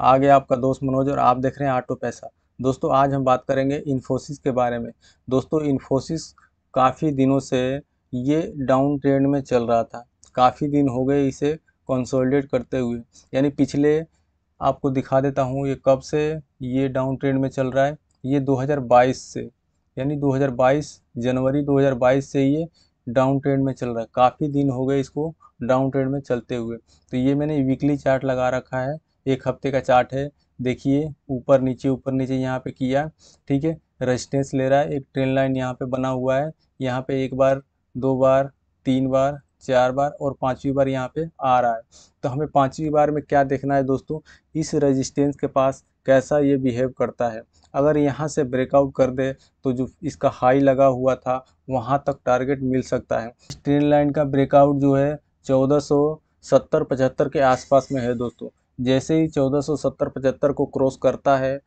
आ गया आपका दोस्त मनोज और आप देख रहे हैं आटो पैसा दोस्तों आज हम बात करेंगे इन्फोसिस के बारे में दोस्तों इन्फोसिस काफ़ी दिनों से ये डाउन ट्रेंड में चल रहा था काफ़ी दिन हो गए इसे कंसोलिडेट करते हुए यानी पिछले आपको दिखा देता हूँ ये कब से ये डाउन ट्रेंड में चल रहा है ये 2022 से यानी 2022 जनवरी 2022 से ये डाउन ट्रेंड में चल रहा है काफ़ी दिन हो गए इसको डाउन ट्रेंड में चलते हुए तो ये मैंने वीकली चार्ट लगा रखा है एक हफ्ते का चार्ट है देखिए ऊपर नीचे ऊपर नीचे यहाँ पे किया ठीक है रेजिस्टेंस ले रहा है एक ट्रेन लाइन यहाँ पे बना हुआ है यहाँ पे एक बार दो बार तीन बार चार बार और पांचवी बार यहाँ पे आ रहा है तो हमें पांचवी बार में क्या देखना है दोस्तों इस रेजिस्टेंस के पास कैसा ये बिहेव करता है अगर यहाँ से ब्रेकआउट कर दे तो जो इसका हाई लगा हुआ था वहाँ तक टारगेट मिल सकता है ट्रेन लाइन का ब्रेकआउट जो है चौदह सौ सत्तर पचहत्तर के आसपास में है दोस्तों जैसे ही 1470-75 को क्रॉस करता है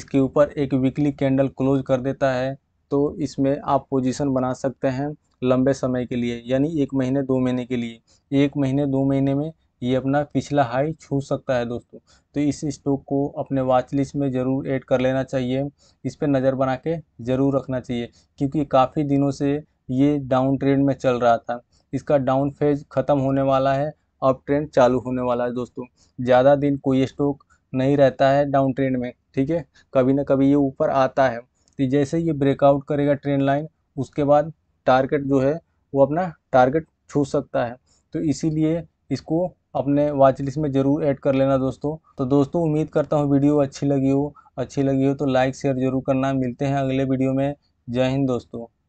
इसके ऊपर एक वीकली कैंडल क्लोज कर देता है तो इसमें आप पोजीशन बना सकते हैं लंबे समय के लिए यानी एक महीने दो महीने के लिए एक महीने दो महीने में ये अपना पिछला हाई छू सकता है दोस्तों तो इस स्टॉक को अपने वॉच लिस्ट में ज़रूर ऐड कर लेना चाहिए इस पर नज़र बना के ज़रूर रखना चाहिए क्योंकि काफ़ी दिनों से ये डाउन ट्रेंड में चल रहा था इसका डाउन फेज ख़त्म होने वाला है अब ट्रेंड चालू होने वाला है दोस्तों ज़्यादा दिन कोई स्टॉक नहीं रहता है डाउन ट्रेंड में ठीक है कभी ना कभी ये ऊपर आता है तो जैसे ये ब्रेकआउट करेगा ट्रेंड लाइन उसके बाद टारगेट जो है वो अपना टारगेट छू सकता है तो इसीलिए इसको अपने वाच लिस्ट में ज़रूर ऐड कर लेना दोस्तों तो दोस्तों उम्मीद करता हूँ वीडियो अच्छी लगी हो अच्छी लगी हो तो लाइक शेयर जरूर करना मिलते हैं अगले वीडियो में जय हिंद दोस्तों